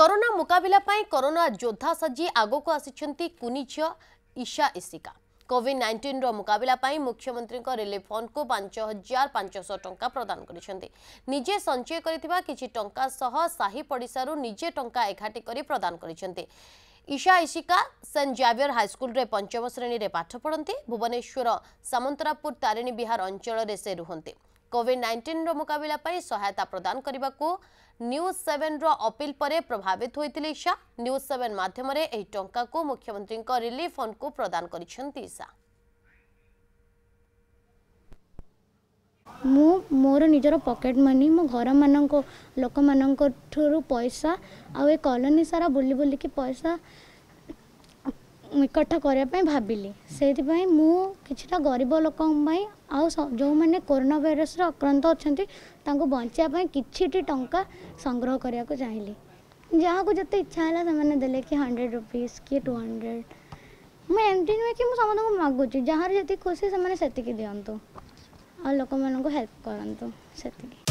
corona মোকাবিলা পাই corona যোদ্ধা সাজি আগক আসিছন্তি কুনিঝ ঈশা ইশিকা কোভিড নাইন্টিন্র মোকাবিলা পাই মুখ্যমন্ত্রী রিলিফ ফণ্ডকু পাঁচ হাজার পাঁচশহ টঙ্কা প্রদান করেছেন নিজে সঞ্চয় করে কিছু টঙ্কা সহ সাহি পড়িশার নিজে টঙ্কা একাঠি করে প্রদান করেছেন ইশা ইশিকা সেন্ট জাভিয়র হাইস্কুলরে পঞ্চম শ্রেণীরে পাঠ পড়তে ভুবনেশ্বর সামন্তরাপুর তারিণী বিহার অঞ্চলের সে রুহতি কোভিড নাইন্টিন্র মোকাবিলা পাই সহায়তা প্রদান করা ନ୍ୟୁଜ୍ ସେଭେନ୍ର ଅପିଲ ପରେ ପ୍ରଭାବିତ ହୋଇଥିଲେ ଇଶା ନ୍ୟୁଜ୍ ସେଭେନ୍ ମାଧ୍ୟମରେ ଏହି ଟଙ୍କାକୁ ମୁଖ୍ୟମନ୍ତ୍ରୀଙ୍କ ରିଲିଫ୍ ଫଣ୍ଡକୁ ପ୍ରଦାନ କରିଛନ୍ତି ଇଶା ମୁଁ ମୋର ନିଜର ପକେଟ୍ ମନି ମୋ ଘରମାନଙ୍କ ଲୋକମାନଙ୍କଠାରୁ ପଇସା ଆଉ ଏ କଲୋନୀ ସାରା ବୁଲି ବୁଲିକି ପଇସା ଇକଠା କରିବା ପାଇଁ ଭାବିଲି ସେଇଥିପାଇଁ ମୁଁ କିଛିଟା ଗରିବ ଲୋକଙ୍କ ପାଇଁ आ जो मैंने कोरोना भाईरस आक्रांत अच्छा बचाप कि टाँग संग्रह करने को चाहिए जहाँ को जिते इच्छा है से दे कि हंड्रेड रुपीज किए टू हंड्रेड मुझे एमती नुए कि समस्त को मगुच जहाँ जी खुशी से दिंतु आ लोक मान हेल्प करूँ से